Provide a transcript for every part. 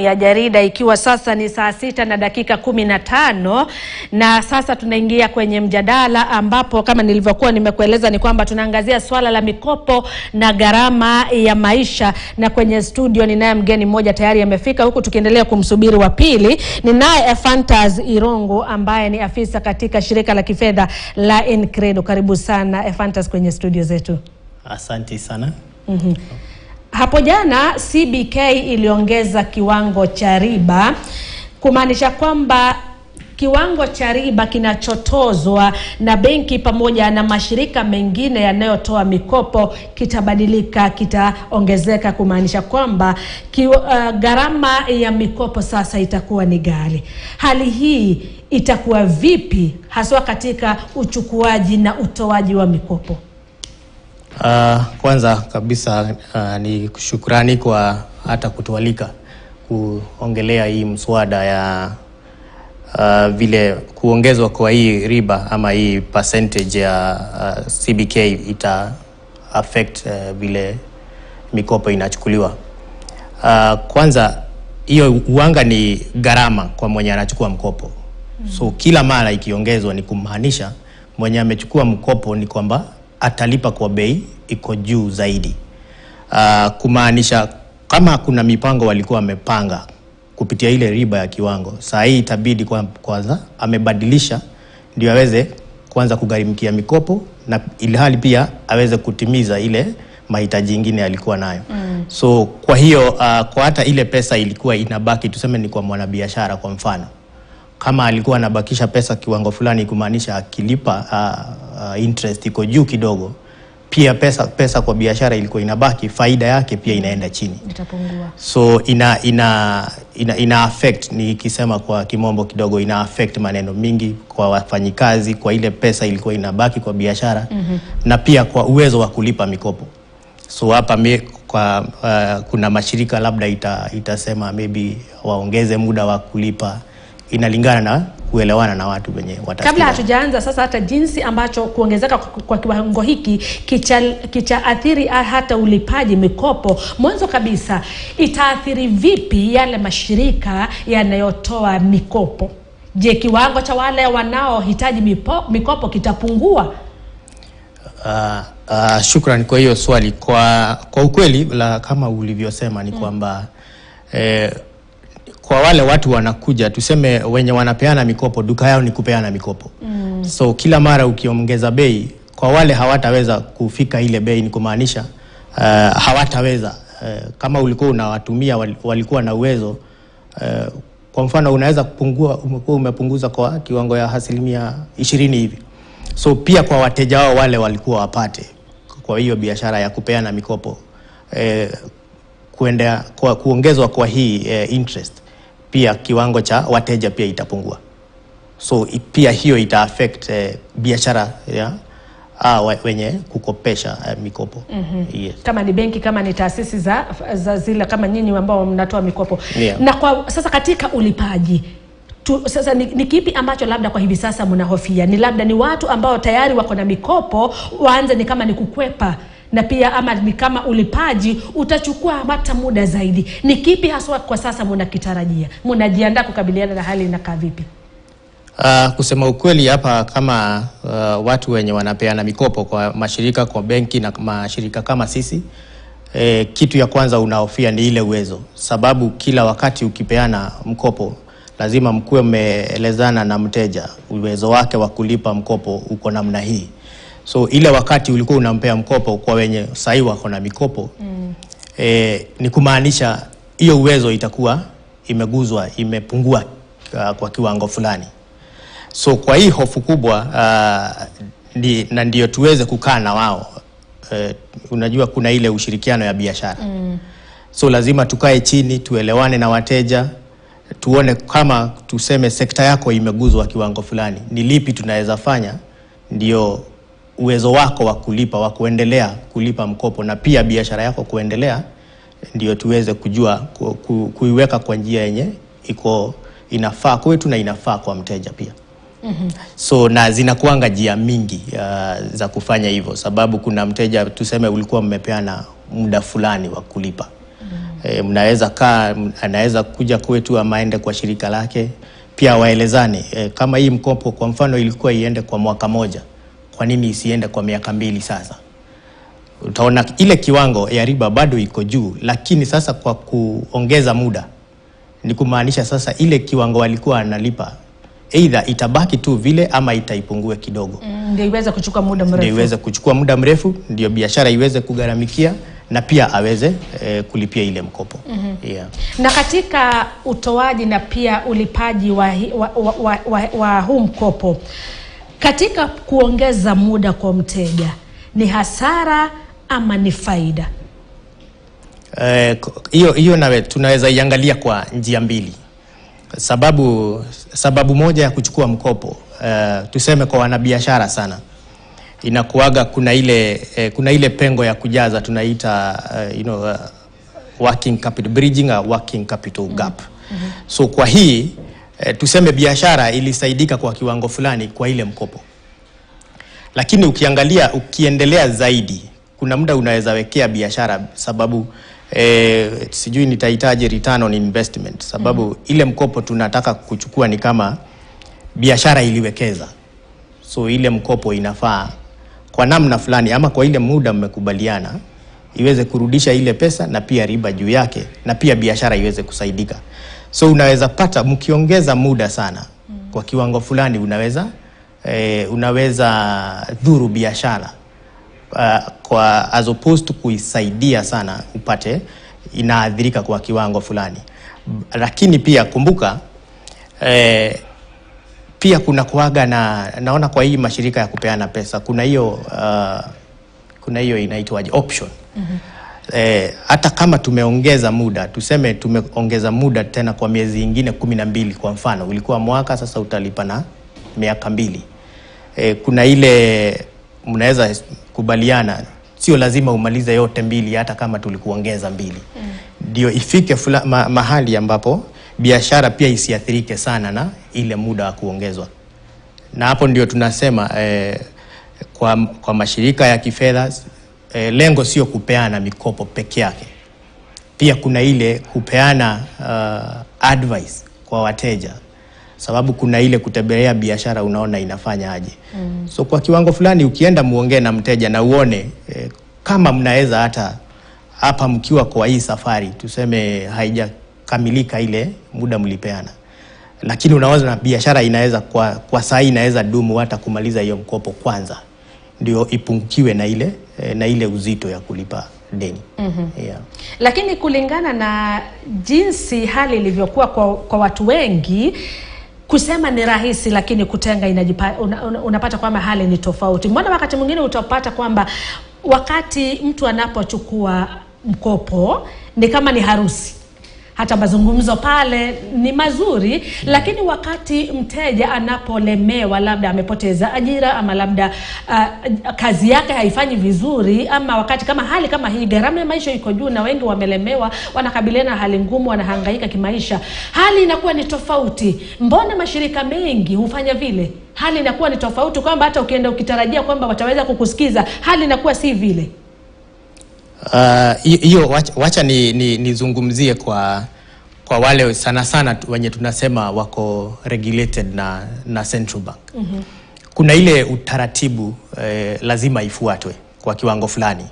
ya jarida ikiwa sasa ni saa sita na dakika kumi na tano na sasa tunaingia kwenye mjadala ambapo kama nilivyokuwa nimekueleza ni kwamba tunaangazia swala la mikopo na gharama ya maisha, na kwenye studio ninaye mgeni mmoja tayari amefika, huku tukiendelea kumsubiri wa pili. Ninaye efantas Irongo ambaye ni afisa katika shirika la kifedha la incredo Karibu sana Ephantus kwenye studio zetu. Asante sana. mm -hmm. Hapo jana CBK iliongeza kiwango cha riba kumaanisha kwamba kiwango cha riba kinachotozwa na benki pamoja na mashirika mengine yanayotoa mikopo kitabadilika, kitaongezeka, kumaanisha kwamba uh, gharama ya mikopo sasa itakuwa ni ghali. Hali hii itakuwa vipi haswa katika uchukuaji na utoaji wa mikopo? Uh, kwanza kabisa uh, ni shukrani kwa hata kutualika kuongelea hii mswada ya uh, vile kuongezwa kwa hii riba ama hii percentage ya uh, CBK ita affect uh, vile mikopo inachukuliwa. Uh, kwanza hiyo uanga ni gharama kwa mwenye anachukua mkopo. Mm. So kila mara ikiongezwa ni kumaanisha mwenye amechukua mkopo ni kwamba atalipa kwa bei iko juu zaidi. Uh, kumaanisha kama kuna mipango walikuwa wamepanga kupitia ile riba ya kiwango, saa hii itabidi kwanza amebadilisha ndio aweze kuanza kugharimikia mikopo na ilhali pia aweze kutimiza ile mahitaji ingine alikuwa nayo mm. So kwa hiyo uh, kwa hata ile pesa ilikuwa inabaki tuseme ni kwa mwanabiashara kwa mfano kama alikuwa anabakisha pesa kiwango fulani, kumaanisha akilipa uh, uh, interest iko juu kidogo, pia pesa, pesa kwa biashara ilikuwa inabaki, faida yake pia inaenda chini, itapungua. So ina, ina, ina, ina affect nikisema kwa kimombo kidogo, ina affect maneno mingi kwa wafanyikazi, kwa ile pesa ilikuwa inabaki kwa biashara mm -hmm. na pia kwa uwezo wa kulipa mikopo so hapa kwa uh, kuna mashirika labda ita, itasema maybe waongeze muda wa kulipa inalingana na kuelewana na watu wenye watasikia. Kabla hatujaanza sasa, hata jinsi ambacho kuongezeka kwa kiwango hiki kichaathiri kicha hata ulipaji mikopo, mwanzo kabisa itaathiri vipi yale mashirika yanayotoa mikopo? Je, kiwango cha wale wanaohitaji mikopo kitapungua? Uh, ah, uh, ah, shukran kwa hiyo swali. Kwa, kwa ukweli la kama ulivyosema ni mm. kwamba mm. eh, kwa wale watu wanakuja, tuseme wenye wanapeana mikopo, duka yao ni kupeana mikopo mm. So kila mara ukiongeza bei kwa wale hawataweza kufika ile bei, ni kumaanisha uh, hawataweza uh, kama ulikuwa unawatumia walikuwa na uwezo uh, kwa mfano unaweza kupungua, umekuwa umepunguza kwa kiwango ya asilimia ishirini hivi, so pia kwa wateja wao wale walikuwa wapate kwa hiyo biashara ya kupeana mikopo eh, kuendea, kwa, kuongezwa kwa hii eh, interest pia kiwango cha wateja pia itapungua, so pia hiyo ita affect eh, biashara ya ah, wenye kukopesha eh, mikopo mm -hmm. yes. Kama ni benki kama ni taasisi za, za zile kama nyinyi ambao mnatoa mikopo yeah. Na kwa sasa katika ulipaji tu, sasa ni, ni kipi ambacho labda kwa hivi sasa mnahofia? Ni labda ni watu ambao tayari wako na mikopo waanze ni kama ni kukwepa na pia ama ni kama ulipaji utachukua hata muda zaidi. Ni kipi haswa kwa sasa munakitarajia, munajiandaa kukabiliana na hali inakaa vipi? Uh, kusema ukweli hapa kama uh, watu wenye wanapeana mikopo kwa mashirika kwa benki na mashirika kama sisi e, kitu ya kwanza unaofia ni ile uwezo, sababu kila wakati ukipeana mkopo lazima mkuwe mmeelezana na mteja uwezo wake wa kulipa mkopo uko namna hii. So ile wakati ulikuwa unampea mkopo kwa wenye sahii wako na mikopo mm. eh, ni kumaanisha hiyo uwezo itakuwa imeguzwa imepungua uh, kwa kiwango fulani. So kwa hii hofu kubwa uh, ni, na ndio tuweze kukaa na wao uh, unajua kuna ile ushirikiano ya biashara mm. So lazima tukae chini tuelewane na wateja tuone kama tuseme sekta yako imeguzwa kiwango fulani, ni lipi tunaweza fanya ndio uwezo wako wa kulipa wa kuendelea kulipa mkopo na pia biashara yako kuendelea, ndio tuweze kujua ku, ku, kuiweka kwa njia yenye iko inafaa kwetu na inafaa kwa mteja pia. Mm -hmm. So na zinakuanga njia mingi uh, za kufanya hivyo, sababu kuna mteja tuseme ulikuwa mmepeana muda fulani wa kulipa. Mm -hmm. E, mnaweza kaa, anaweza kuja kwetu ama aende kwa shirika lake, pia waelezane e, kama hii mkopo kwa mfano ilikuwa iende kwa mwaka moja kwa nini isiende kwa miaka mbili sasa? Utaona ile kiwango ya riba bado iko juu, lakini sasa kwa kuongeza muda ni kumaanisha sasa ile kiwango walikuwa analipa aidha itabaki tu vile ama itaipungue kidogo, mm, ndio iweze kuchukua muda mrefu, ndio iweze kuchukua muda mrefu, ndio biashara iweze kugaramikia na pia aweze e, kulipia ile mkopo mm -hmm. yeah. Na katika utoaji na pia ulipaji wa, wa, wa, wa, wa, wa huu mkopo katika kuongeza muda kwa mteja ni hasara ama ni faida? Eh, hiyo eh, nawe tunaweza iangalia kwa njia mbili. Sababu, sababu moja ya kuchukua mkopo eh, tuseme kwa wanabiashara sana inakuaga kuna ile, eh, kuna ile pengo ya kujaza tunaita eh, you know, uh, working capital bridging, uh, working capital gap. Mm -hmm. So kwa hii e, tuseme biashara ilisaidika kwa kiwango fulani kwa ile mkopo, lakini ukiangalia ukiendelea zaidi, kuna muda unaweza wekea biashara sababu e, sijui nitahitaji return on investment sababu mm. ile mkopo tunataka kuchukua ni kama biashara iliwekeza, so ile mkopo inafaa kwa namna fulani ama kwa ile muda mmekubaliana iweze kurudisha ile pesa na pia riba juu yake na pia biashara iweze kusaidika. So unaweza pata mkiongeza muda sana hmm. kwa kiwango fulani unaweza e, unaweza dhuru biashara uh, kwa as opposed to kuisaidia sana upate inaathirika kwa kiwango fulani, lakini pia kumbuka e, pia kuna kuaga na naona kwa hii mashirika ya kupeana pesa kuna hiyo uh, kuna hiyo inaitwaje option mm -hmm eh, hata kama tumeongeza muda, tuseme tumeongeza muda tena kwa miezi ingine kumi na mbili kwa mfano, ulikuwa mwaka sasa utalipa na miaka mbili. Eh, kuna ile mnaweza kubaliana, sio lazima umalize yote mbili, hata kama tulikuongeza mbili mm. ndio mm. ifike fula, ma, mahali ambapo biashara pia isiathirike sana na ile muda wa kuongezwa, na hapo ndio tunasema eh, kwa, kwa mashirika ya kifedha e, lengo sio kupeana mikopo peke yake, pia kuna ile kupeana uh, advice kwa wateja, sababu kuna ile kutembelea biashara, unaona inafanya aje. mm. So kwa kiwango fulani ukienda muongee na mteja na uone e, kama mnaweza hata hapa mkiwa kwa hii safari tuseme haijakamilika ile muda mlipeana, lakini unaona biashara inaweza kwa, kwa saa hii inaweza dumu hata kumaliza hiyo mkopo kwanza ndio ipungukiwe na ile eh, na ile uzito ya kulipa deni. mm -hmm. Yeah. Lakini kulingana na jinsi hali ilivyokuwa kwa, kwa watu wengi kusema ni rahisi, lakini kutenga inajipa, una, una, unapata kwamba hali ni tofauti. Mbona wakati mwingine utapata kwamba wakati mtu anapochukua mkopo ni kama ni harusi hata mazungumzo pale ni mazuri, lakini wakati mteja anapolemewa, labda amepoteza ajira ama labda uh, kazi yake haifanyi vizuri, ama wakati kama hali kama hii, gharama ya maisha iko juu na wengi wamelemewa, wanakabiliana na hali ngumu, wanahangaika kimaisha, hali inakuwa ni tofauti. Mbona mashirika mengi hufanya vile? Hali inakuwa ni tofauti, kwamba hata ukienda ukitarajia kwamba wataweza kukusikiza, hali inakuwa si vile. Uh, hiyo uh, wacha, nizungumzie ni, ni kwa kwa wale sana sana wenye tunasema wako regulated na, na central bank mm -hmm. kuna ile utaratibu eh, lazima ifuatwe kwa kiwango fulani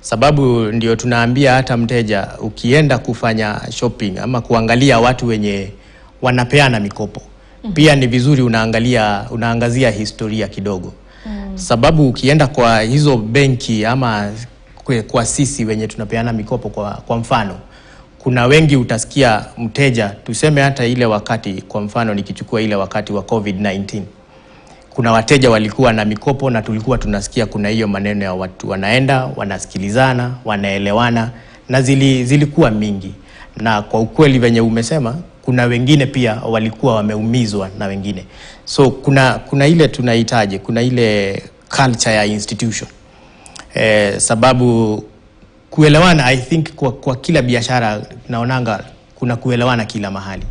sababu ndio tunaambia hata mteja ukienda kufanya shopping ama kuangalia watu wenye wanapeana mikopo mm -hmm. pia ni vizuri unaangalia unaangazia historia kidogo mm. -hmm. sababu ukienda kwa hizo benki ama kwa sisi wenye tunapeana mikopo kwa, kwa mfano kuna wengi utasikia mteja, tuseme hata ile wakati, kwa mfano nikichukua ile wakati wa COVID-19, kuna wateja walikuwa na mikopo na tulikuwa tunasikia kuna hiyo maneno ya watu wanaenda wanasikilizana wanaelewana, na zili, zilikuwa mingi, na kwa ukweli venye umesema, kuna wengine pia walikuwa wameumizwa na wengine, so kuna kuna ile tunahitaji, kuna ile culture ya institution eh, sababu kuelewana I think kwa, kwa kila biashara naonanga kuna kuelewana kila mahali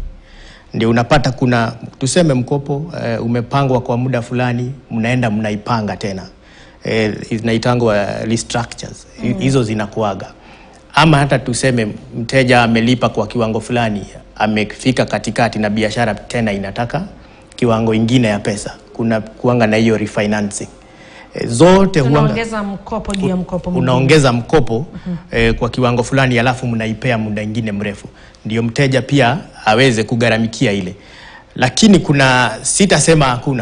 ndio unapata kuna tuseme mkopo eh, umepangwa kwa muda fulani, mnaenda mnaipanga tena e, eh, zinaitangwa eh, restructures mm. hizo mm. zinakuaga ama hata tuseme mteja amelipa kwa kiwango fulani, amefika katikati na biashara tena inataka kiwango ingine ya pesa, kuna kuanga na hiyo refinancing e, zote unaongeza mkopo juu ya mkopo, unaongeza mkopo mm -hmm. e, kwa kiwango fulani, alafu mnaipea muda ingine mrefu, ndio mteja pia aweze kugaramikia ile, lakini kuna sitasema hakuna